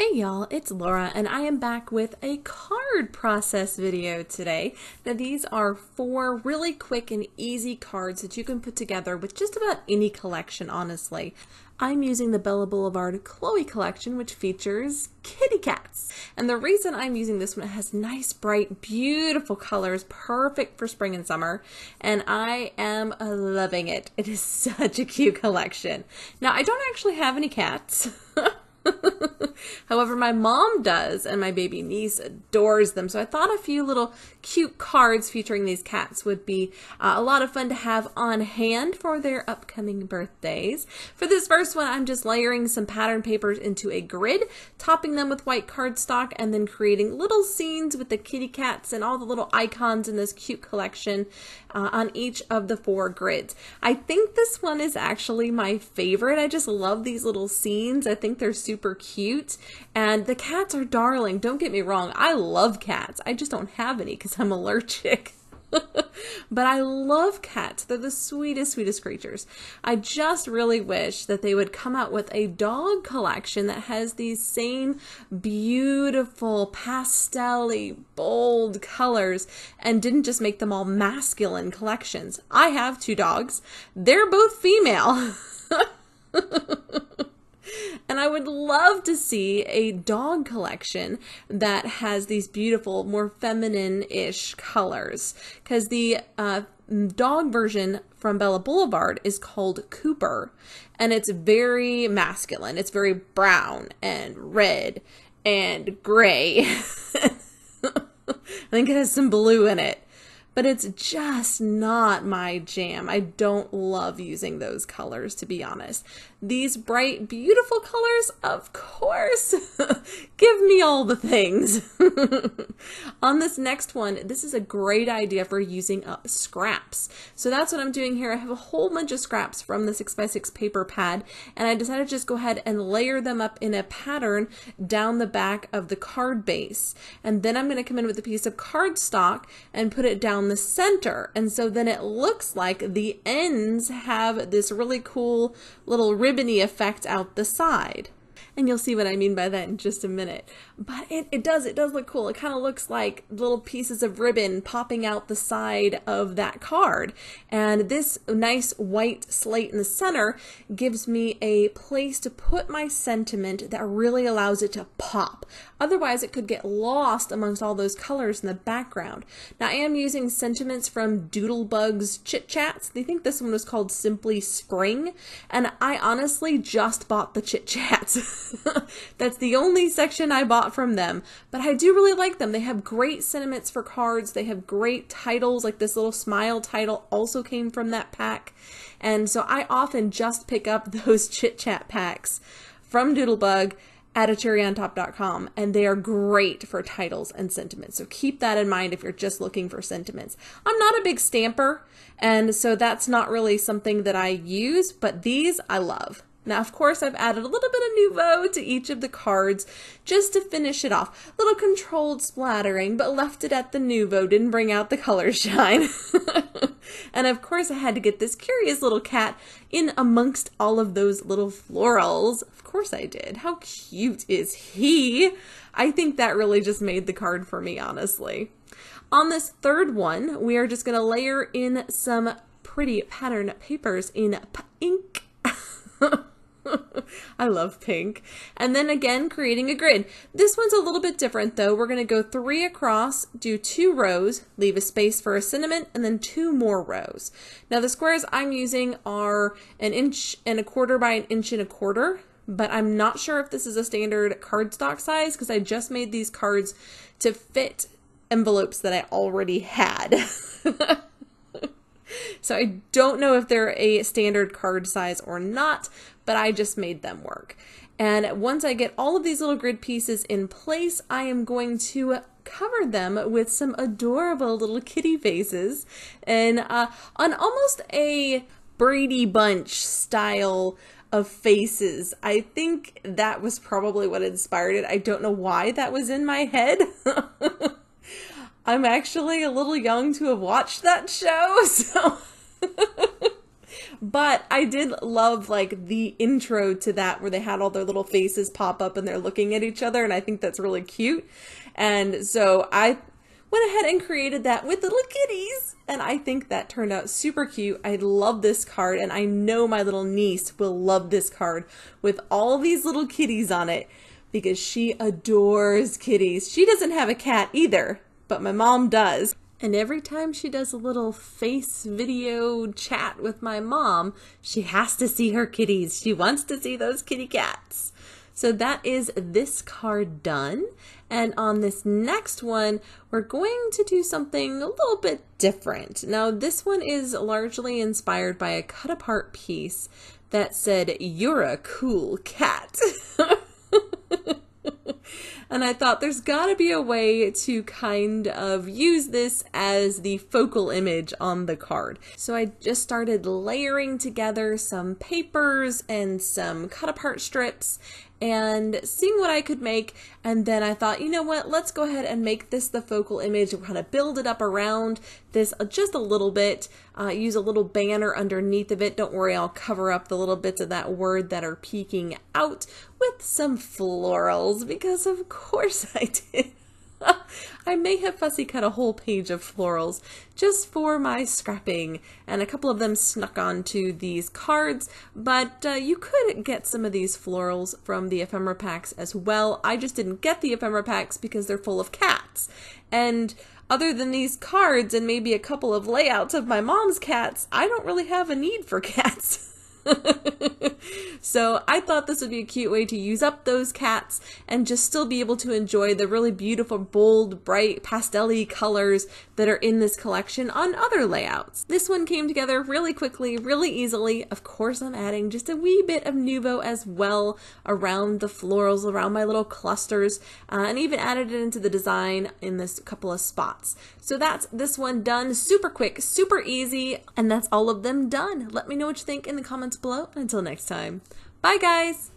Hey y'all, it's Laura and I am back with a card process video today. Now these are four really quick and easy cards that you can put together with just about any collection, honestly. I'm using the Bella Boulevard Chloe collection, which features kitty cats. And the reason I'm using this one, it has nice, bright, beautiful colors, perfect for spring and summer. And I am loving it. It is such a cute collection. Now, I don't actually have any cats. However, my mom does, and my baby niece adores them. So I thought a few little cute cards featuring these cats would be uh, a lot of fun to have on hand for their upcoming birthdays. For this first one, I'm just layering some pattern papers into a grid, topping them with white cardstock, and then creating little scenes with the kitty cats and all the little icons in this cute collection uh, on each of the four grids. I think this one is actually my favorite. I just love these little scenes. I think they're super super cute. And the cats are darling. Don't get me wrong. I love cats. I just don't have any because I'm allergic. but I love cats. They're the sweetest, sweetest creatures. I just really wish that they would come out with a dog collection that has these same beautiful, pastel bold colors and didn't just make them all masculine collections. I have two dogs, they're both female. And I would love to see a dog collection that has these beautiful, more feminine ish colors. Because the uh, dog version from Bella Boulevard is called Cooper. And it's very masculine, it's very brown and red and gray. I think it has some blue in it but it's just not my jam. I don't love using those colors, to be honest. These bright, beautiful colors, of course. Give me all the things. On this next one, this is a great idea for using up uh, scraps. So that's what I'm doing here. I have a whole bunch of scraps from the 6x6 paper pad, and I decided to just go ahead and layer them up in a pattern down the back of the card base. And then I'm going to come in with a piece of cardstock and put it down the center. And so then it looks like the ends have this really cool little ribbony effect out the side and you'll see what I mean by that in just a minute. But it, it does, it does look cool. It kind of looks like little pieces of ribbon popping out the side of that card. And this nice white slate in the center gives me a place to put my sentiment that really allows it to pop. Otherwise, it could get lost amongst all those colors in the background. Now, I am using sentiments from Doodlebug's Chit Chats. They think this one was called Simply Spring, and I honestly just bought the Chit Chats. That's the only section I bought from them. But I do really like them. They have great sentiments for cards. They have great titles, like this little smile title also came from that pack. And so I often just pick up those chit chat packs from Doodlebug at AchirionTop.com, and they are great for titles and sentiments. So keep that in mind if you're just looking for sentiments. I'm not a big stamper, and so that's not really something that I use, but these I love. Now, of course, I've added a little bit of nouveau to each of the cards just to finish it off. A little controlled splattering, but left it at the nouveau, didn't bring out the color shine. and of course, I had to get this curious little cat in amongst all of those little florals. Of course, I did. How cute is he? I think that really just made the card for me, honestly. On this third one, we are just going to layer in some pretty pattern papers in ink I love pink. And then again, creating a grid. This one's a little bit different though. We're gonna go three across, do two rows, leave a space for a sentiment, and then two more rows. Now the squares I'm using are an inch and a quarter by an inch and a quarter, but I'm not sure if this is a standard cardstock size because I just made these cards to fit envelopes that I already had. So I don't know if they're a standard card size or not, but I just made them work. And once I get all of these little grid pieces in place, I am going to cover them with some adorable little kitty faces and uh, on almost a Brady Bunch style of faces. I think that was probably what inspired it. I don't know why that was in my head. I'm actually a little young to have watched that show, so. but I did love like the intro to that where they had all their little faces pop up and they're looking at each other, and I think that's really cute. And so I went ahead and created that with little kitties, and I think that turned out super cute. I love this card, and I know my little niece will love this card with all these little kitties on it because she adores kitties. She doesn't have a cat either, but my mom does. And every time she does a little face video chat with my mom, she has to see her kitties. She wants to see those kitty cats. So that is this card done. And on this next one, we're going to do something a little bit different. Now, this one is largely inspired by a cut apart piece that said, You're a cool cat. And I thought there's got to be a way to kind of use this as the focal image on the card. So I just started layering together some papers and some cut apart strips and seeing what I could make. And then I thought, you know what, let's go ahead and make this the focal image and kind of build it up around this just a little bit. Uh, use a little banner underneath of it. Don't worry, I'll cover up the little bits of that word that are peeking out with some florals because of course I did. I may have fussy cut a whole page of florals just for my scrapping, and a couple of them snuck onto these cards, but uh, you could get some of these florals from the ephemera packs as well. I just didn't get the ephemera packs because they're full of cats. And other than these cards and maybe a couple of layouts of my mom's cats, I don't really have a need for cats. so I thought this would be a cute way to use up those cats and just still be able to enjoy the really beautiful, bold, bright, pastel colors that are in this collection on other layouts. This one came together really quickly, really easily. Of course, I'm adding just a wee bit of nuvo as well around the florals, around my little clusters, uh, and even added it into the design in this couple of spots. So that's this one done super quick, super easy, and that's all of them done. Let me know what you think in the comments comments below. Until next time, bye guys!